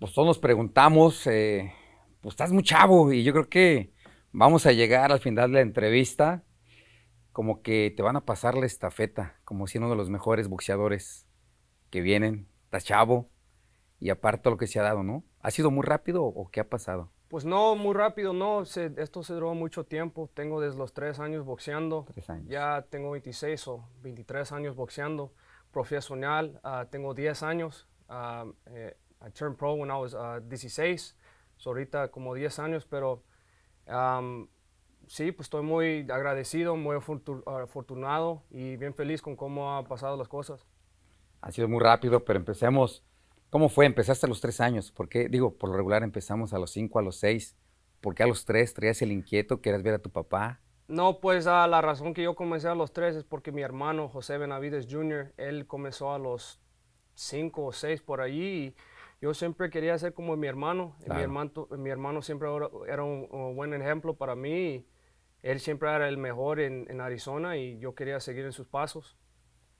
pues todos nos preguntamos, eh, pues estás muy chavo y yo creo que vamos a llegar al final de la entrevista como que te van a pasar la estafeta, como si uno de los mejores boxeadores que vienen, estás chavo y aparte lo que se ha dado, ¿no? ¿Ha sido muy rápido o qué ha pasado? Pues no, muy rápido, no, esto se duró mucho tiempo, tengo desde los tres años boxeando, tres años. ya tengo 26 o 23 años boxeando, profesional, ah, tengo 10 años, ah, eh, I turned pro when I was 16, uh, ahorita como 10 años, pero um, sí, pues estoy muy agradecido, muy afortunado y bien feliz con cómo han pasado las cosas. Ha sido muy rápido, pero empecemos. ¿Cómo fue? Empezaste a los 3 años. ¿Por qué? Digo, por lo regular empezamos a los 5, a los 6. ¿Por qué a los 3? traías el inquieto? ¿Querías ver a tu papá? No, pues ah, la razón que yo comencé a los 3 es porque mi hermano José Benavides Jr., él comenzó a los 5 o 6 por allí y yo siempre quería ser como mi hermano. Eh, mi, hermano eh, mi hermano siempre era un, buen ejemplo para mí. Él siempre era el mejor en, Arizona y yo quería seguir en sus pasos.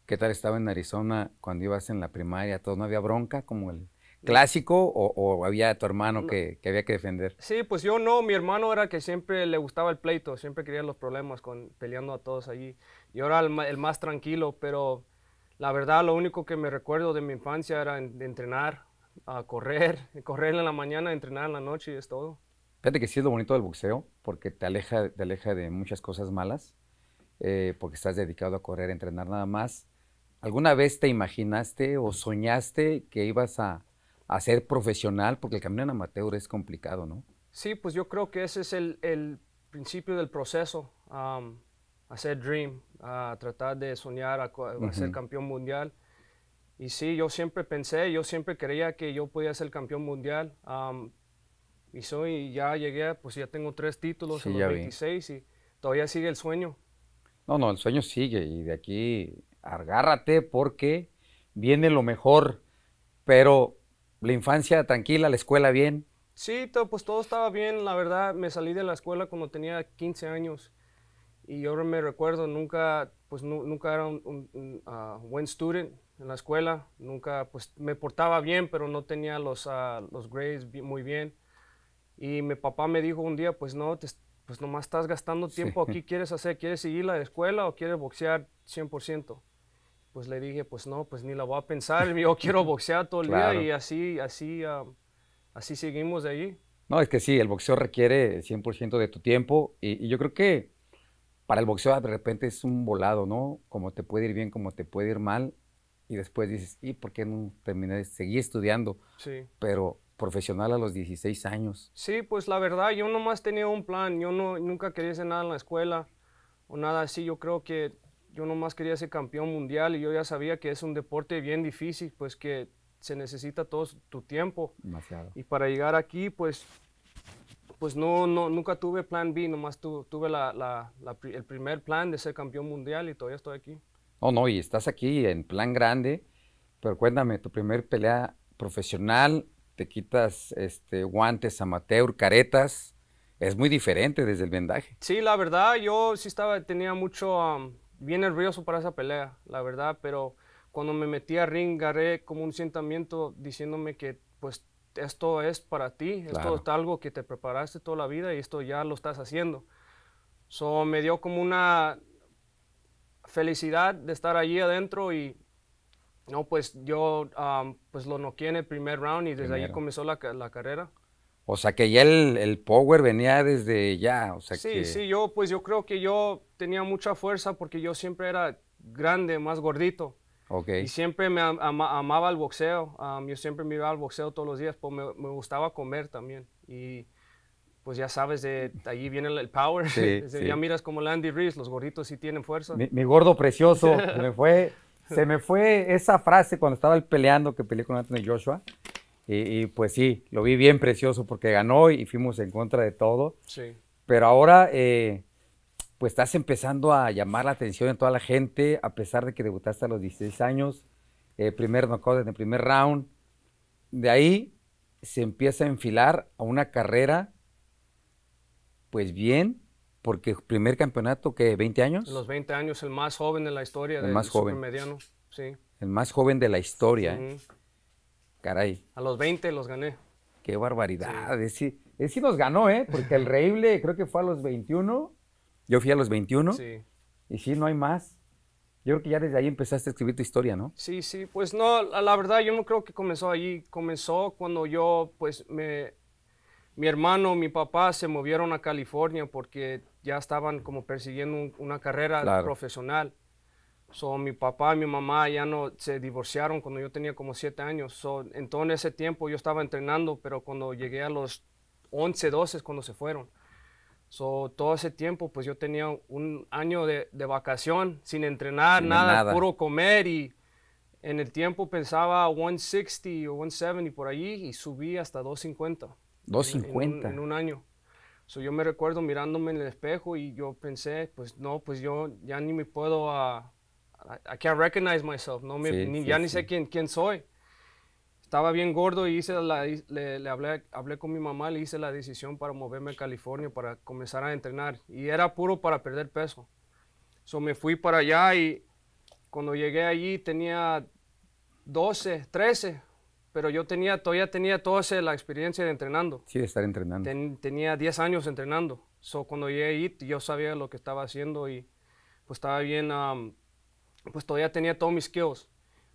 ¿Qué tal estaba en Arizona cuando ibas en la primaria? ¿Todo no había bronca como el clásico o, o había tu hermano que, había que defender? Sí, pues yo no. Mi hermano era que siempre le gustaba el pleito, siempre quería los problemas con, peleando a todos allí. Yo era el, más tranquilo, pero la verdad lo único que me recuerdo de mi infancia era de entrenar a correr, correr en la mañana, entrenar en la noche y es todo. Fíjate que sí es lo bonito del boxeo, porque te aleja, te aleja de muchas cosas malas, eh, porque estás dedicado a correr, a entrenar nada más. ¿Alguna vez te imaginaste o soñaste que ibas a, a ser profesional? Porque el camino en amateur es complicado, ¿no? Sí, pues yo creo que ese es el, el principio del proceso, hacer dream, a tratar de soñar a, ser campeón mundial. Y sí, yo siempre pensé, yo siempre creía que yo podía ser campeón mundial. y soy, ya llegué, pues ya tengo tres títulos en los 26 y todavía sigue el sueño. No, no, el sueño sigue y de aquí agárrate porque viene lo mejor, pero la infancia tranquila, la escuela bien. Sí, pues todo estaba bien, la verdad, me salí de la escuela cuando tenía 15 años y yo me recuerdo, nunca, pues nunca era un, ah, buen student, en la escuela. Nunca, pues me portaba bien, pero no tenía los, ah, los grades muy bien. Y mi papá me dijo un día, pues no, te, pues nomás estás gastando tiempo aquí, ¿quieres hacer, quieres seguir la escuela o quieres boxear 100%? Pues le dije, pues no, pues ni la voy a pensar, yo quiero boxear todo el día y así, así, ah, así seguimos de ahí. No, es que sí, el boxeo requiere 100% de tu tiempo y, y, yo creo que para el boxeo de repente es un volado, ¿no? Como te puede ir bien, como te puede ir mal y después dices, ¿y por qué no terminé? Seguí estudiando, sí. pero profesional a los 16 años. Sí, pues la verdad, yo nomás tenía un plan, yo no, nunca quería hacer nada en la escuela o nada así, yo creo que yo nomás quería ser campeón mundial y yo ya sabía que es un deporte bien difícil, pues que se necesita todo tu tiempo. Demasiado. Y para llegar aquí, pues, pues no, no, nunca tuve plan B, nomás tuve la, el primer plan de ser campeón mundial y todavía estoy aquí. No, no, y estás aquí en plan grande, pero cuéntame, tu primer pelea profesional, te quitas este, guantes amateur, caretas, es muy diferente desde el vendaje. Sí, la verdad, yo sí estaba, tenía mucho, bien nervioso para esa pelea, la verdad, pero cuando me metí a ring, agarré como un sentimiento diciéndome que pues esto es para ti, esto es algo que te preparaste toda la vida y esto ya lo estás haciendo. So, me dio como una felicidad de estar allí adentro y no, pues yo pues lo noqué en el primer round y desde ahí comenzó la, la, carrera. O sea que ya el, el power venía desde ya. O sea sí, que... sí, yo pues yo creo que yo tenía mucha fuerza porque yo siempre era grande, más gordito. Okay. Y siempre me amaba el boxeo. yo siempre miraba al boxeo todos los días, pues me, me gustaba comer también. Y pues ya sabes, de allí viene el power. Sí, Ya miras como Landy Reese, los gorditos sí tienen fuerza. Mi, gordo precioso, se me, fue, se me fue esa frase cuando estaba peleando, que peleé con Anthony Joshua. Y, pues sí, lo vi bien precioso porque ganó y fuimos en contra de todo. Sí. Pero ahora, eh, pues estás empezando a llamar la atención de toda la gente, a pesar de que debutaste a los 16 años, eh, primer knockout en el primer round. De ahí se empieza a enfilar a una carrera pues bien, porque primer campeonato que 20 años. los 20 años, el más joven de la historia. El más joven. Mediano, sí. El más joven de la historia. ¿eh? Caray. A los 20 los gané. Qué barbaridad. Sí. Ese, nos ganó, ¿eh? Porque el Reible creo que fue a los 21. Yo fui a los 21. Sí. Y sí, no hay más. Yo creo que ya desde ahí empezaste a escribir tu historia, ¿no? Sí, sí, pues no, la, la verdad yo no creo que comenzó allí. Comenzó cuando yo pues me mi hermano, mi papá se movieron a California porque ya estaban como persiguiendo una carrera profesional. So, mi papá y mi mamá ya no se divorciaron cuando yo tenía como siete años. So, en todo ese tiempo yo estaba entrenando, pero cuando llegué a los 11, 12 es cuando se fueron. todo ese tiempo, pues yo tenía un año de, de vacación sin entrenar, nada, nada, puro comer. Y en el tiempo pensaba 160 o 170 por allí y subí hasta 250. 250. En, en, un año. yo me recuerdo mirándome en el espejo y yo pensé, pues no, pues yo ya ni me puedo, a ah, I, can't recognize myself, no me, ni, ya ni sé quién, quién soy. Estaba bien gordo y hice le, hablé, hablé con mi mamá, le hice la decisión para moverme a California para comenzar a entrenar. Y era puro para perder peso. So, me fui para allá y cuando llegué allí tenía 12, 13, pero yo tenía, todavía tenía toda esa, la experiencia de entrenando. Sí, de estar entrenando. tenía 10 años entrenando. So, cuando llegué ahí, yo sabía lo que estaba haciendo y pues estaba bien, pues todavía tenía todos mis skills.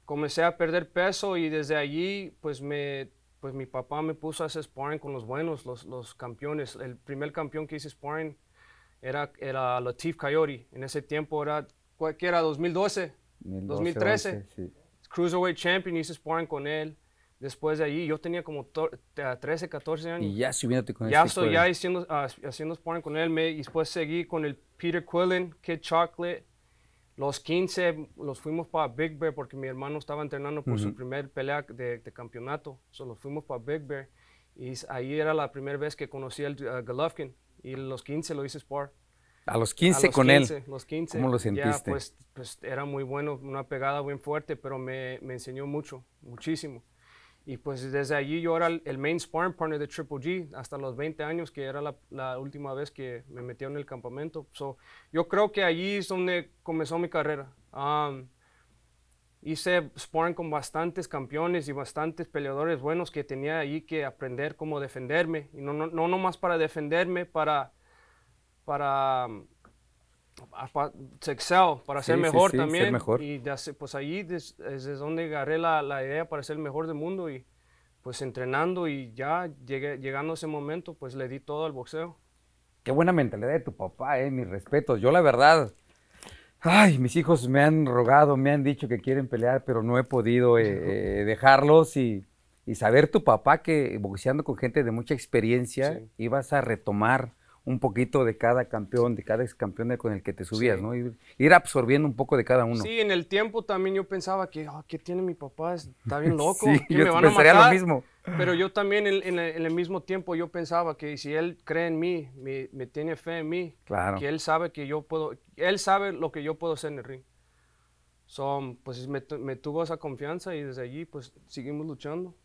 Comencé a perder peso y desde allí, pues, me, pues mi papá me puso a hacer sparring con los buenos, los, campeones. El primer campeón que hice sparring era, era Latif Coyote. En ese tiempo era, ¿cuál era? 2012, 2013. sí. Cruiserweight Champion, hice sparring con él. Después de ahí, yo tenía como 13, 14 años. Y ya subiéndote con ya estoy Ya haciendo, ah, haciendo sparring con él. Me, y después seguí con el Peter Quillen, Kid Chocolate. Los 15 los fuimos para Big Bear porque mi hermano estaba entrenando por su primer pelea de, campeonato. So, los fuimos para Big Bear. Y ahí era la primera vez que conocí al Golovkin. Y los 15 lo hice spar. A los 15 con él. Los 15. ¿Cómo lo sentiste? Pues, pues, era muy bueno, una pegada bien fuerte, pero me, me enseñó mucho, muchísimo. Y pues desde allí yo era el main sparring partner de Triple G hasta los 20 años, que era la, última vez que me metió en el campamento. yo creo que allí es donde comenzó mi carrera. Um, hice sparring con bastantes campeones y bastantes peleadores buenos que tenía ahí que aprender cómo defenderme. Y no, no, no nomás para defenderme, para, para um, para ser mejor también. Y pues ahí es donde agarré la, idea para ser el mejor del mundo y pues entrenando y ya llegando a ese momento, pues le di todo al boxeo. Qué buena mentalidad de tu papá, eh, mis respetos. Yo la verdad, ay, mis hijos me han rogado, me han dicho que quieren pelear, pero no he podido eh, eh, dejarlos y, saber tu papá que boxeando con gente de mucha experiencia ibas a retomar un poquito de cada campeón, de cada ex campeón con el que te subías, ¿no? Ir, absorbiendo un poco de cada uno. Sí, en el tiempo también yo pensaba que, ah, ¿qué tiene mi papá? Está bien loco. me lo mismo. Pero yo también en, el mismo tiempo yo pensaba que si él cree en mí, me, tiene fe en mí, que él sabe que yo puedo, él sabe lo que yo puedo hacer en el ring. son pues me, me tuvo esa confianza y desde allí pues seguimos luchando.